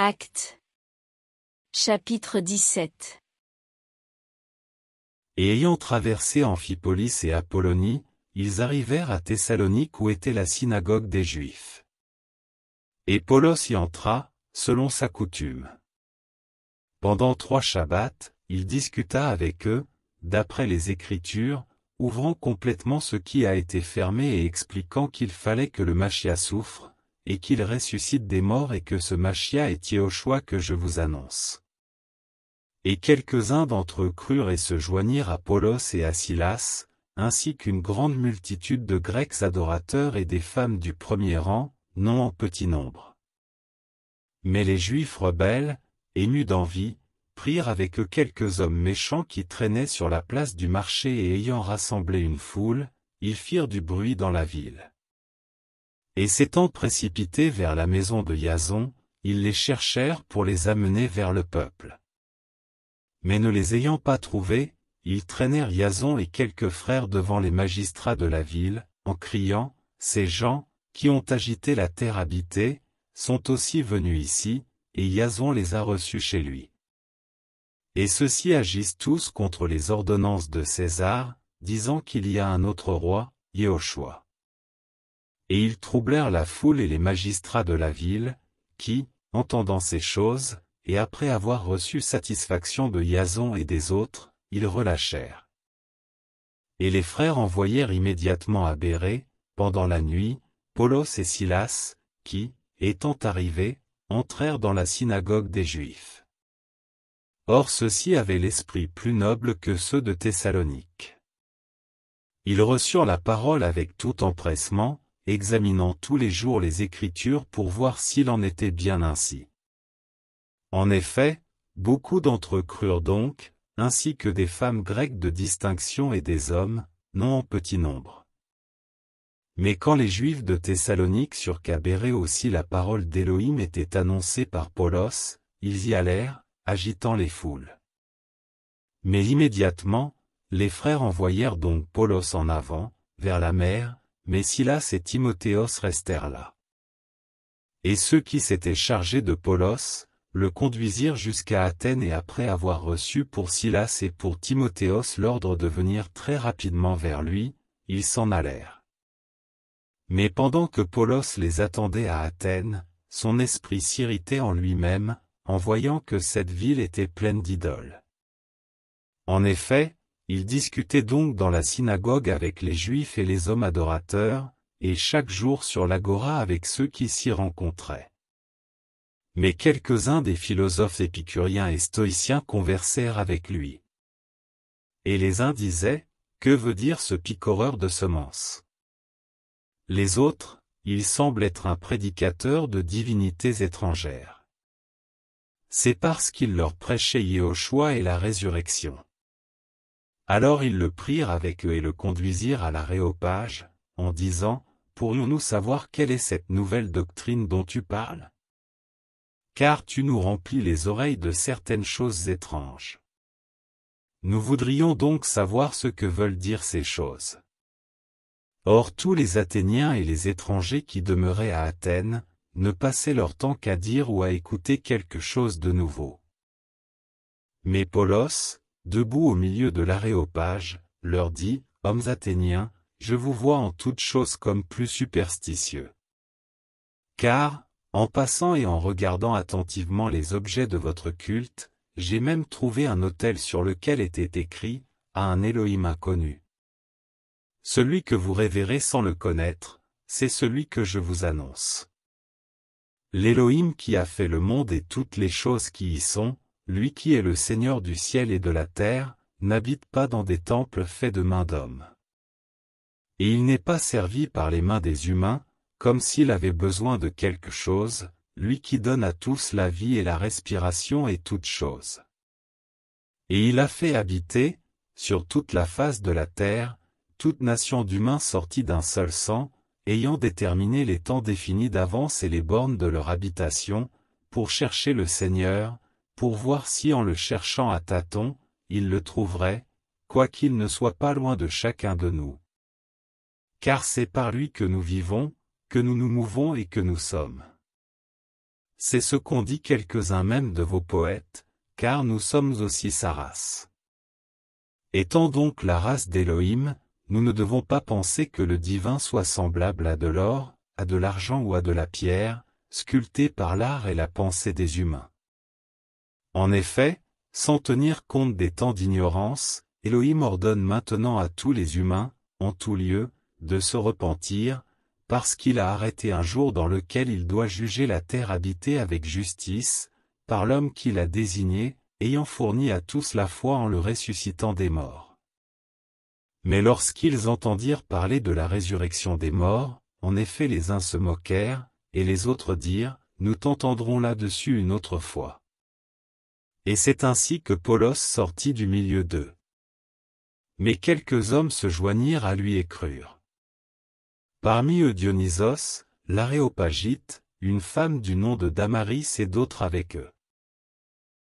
Acte. Chapitre 17 Et ayant traversé Amphipolis et Apollonie, ils arrivèrent à Thessalonique où était la synagogue des Juifs. Et Paulos y entra, selon sa coutume. Pendant trois Shabbats, il discuta avec eux, d'après les Écritures, ouvrant complètement ce qui a été fermé et expliquant qu'il fallait que le Machia souffre, et qu'il ressuscite des morts et que ce Machia est Yehoshua que je vous annonce. Et quelques-uns d'entre eux crurent et se joignirent à Polos et à Silas, ainsi qu'une grande multitude de Grecs adorateurs et des femmes du premier rang, non en petit nombre. Mais les Juifs rebelles, émus d'envie, prirent avec eux quelques hommes méchants qui traînaient sur la place du marché et ayant rassemblé une foule, ils firent du bruit dans la ville. Et s'étant précipités vers la maison de Yazon, ils les cherchèrent pour les amener vers le peuple. Mais ne les ayant pas trouvés, ils traînèrent Yazon et quelques frères devant les magistrats de la ville, en criant, Ces gens, qui ont agité la terre habitée, sont aussi venus ici, et Yazon les a reçus chez lui. Et ceux-ci agissent tous contre les ordonnances de César, disant qu'il y a un autre roi, Yehoshua. Et ils troublèrent la foule et les magistrats de la ville, qui, entendant ces choses, et après avoir reçu satisfaction de Jason et des autres, ils relâchèrent. Et les frères envoyèrent immédiatement à Béré, pendant la nuit, Paulos et Silas, qui, étant arrivés, entrèrent dans la synagogue des Juifs. Or ceux-ci avaient l'esprit plus noble que ceux de Thessalonique. Ils reçurent la parole avec tout empressement, examinant tous les jours les Écritures pour voir s'il en était bien ainsi. En effet, beaucoup d'entre eux crurent donc, ainsi que des femmes grecques de distinction et des hommes, non en petit nombre. Mais quand les Juifs de Thessalonique sur aussi la parole d'Élohim était annoncée par Paulos, ils y allèrent, agitant les foules. Mais immédiatement, les frères envoyèrent donc Paulos en avant, vers la mer, mais Silas et Timothéos restèrent là. Et ceux qui s'étaient chargés de Polos, le conduisirent jusqu'à Athènes et après avoir reçu pour Silas et pour Timothéos l'ordre de venir très rapidement vers lui, ils s'en allèrent. Mais pendant que Polos les attendait à Athènes, son esprit s'irritait en lui-même, en voyant que cette ville était pleine d'idoles. En effet, il discutait donc dans la synagogue avec les Juifs et les hommes adorateurs, et chaque jour sur l'agora avec ceux qui s'y rencontraient. Mais quelques-uns des philosophes épicuriens et stoïciens conversèrent avec lui. Et les uns disaient, Que veut dire ce picoreur de semences Les autres, il semble être un prédicateur de divinités étrangères. C'est parce qu'il leur prêchait Yehoshua et la résurrection. Alors ils le prirent avec eux et le conduisirent à l'aréopage, en disant, Pourrions-nous savoir quelle est cette nouvelle doctrine dont tu parles Car tu nous remplis les oreilles de certaines choses étranges. Nous voudrions donc savoir ce que veulent dire ces choses. Or tous les Athéniens et les étrangers qui demeuraient à Athènes, ne passaient leur temps qu'à dire ou à écouter quelque chose de nouveau. Mais Polos, debout au milieu de l'aréopage, leur dit, Hommes athéniens, je vous vois en toutes choses comme plus superstitieux. Car, en passant et en regardant attentivement les objets de votre culte, j'ai même trouvé un autel sur lequel était écrit, à un Elohim inconnu. Celui que vous révérez sans le connaître, c'est celui que je vous annonce. L'Elohim qui a fait le monde et toutes les choses qui y sont, lui qui est le Seigneur du ciel et de la terre, n'habite pas dans des temples faits de mains d'hommes. Et il n'est pas servi par les mains des humains, comme s'il avait besoin de quelque chose, lui qui donne à tous la vie et la respiration et toutes choses. Et il a fait habiter, sur toute la face de la terre, toute nation d'humains sortie d'un seul sang, ayant déterminé les temps définis d'avance et les bornes de leur habitation, pour chercher le Seigneur, pour voir si en le cherchant à tâtons, il le trouverait, quoiqu'il ne soit pas loin de chacun de nous. Car c'est par lui que nous vivons, que nous nous mouvons et que nous sommes. C'est ce qu'ont dit quelques-uns même de vos poètes, car nous sommes aussi sa race. Étant donc la race d'Élohim, nous ne devons pas penser que le divin soit semblable à de l'or, à de l'argent ou à de la pierre, sculpté par l'art et la pensée des humains. En effet, sans tenir compte des temps d'ignorance, Elohim ordonne maintenant à tous les humains, en tout lieu, de se repentir, parce qu'il a arrêté un jour dans lequel il doit juger la terre habitée avec justice, par l'homme qu'il a désigné, ayant fourni à tous la foi en le ressuscitant des morts. Mais lorsqu'ils entendirent parler de la résurrection des morts, en effet les uns se moquèrent, et les autres dirent, nous t'entendrons là-dessus une autre fois. Et c'est ainsi que Polos sortit du milieu d'eux. Mais quelques hommes se joignirent à lui et crurent. Parmi eux Dionysos, l'Aréopagite, une femme du nom de Damaris et d'autres avec eux.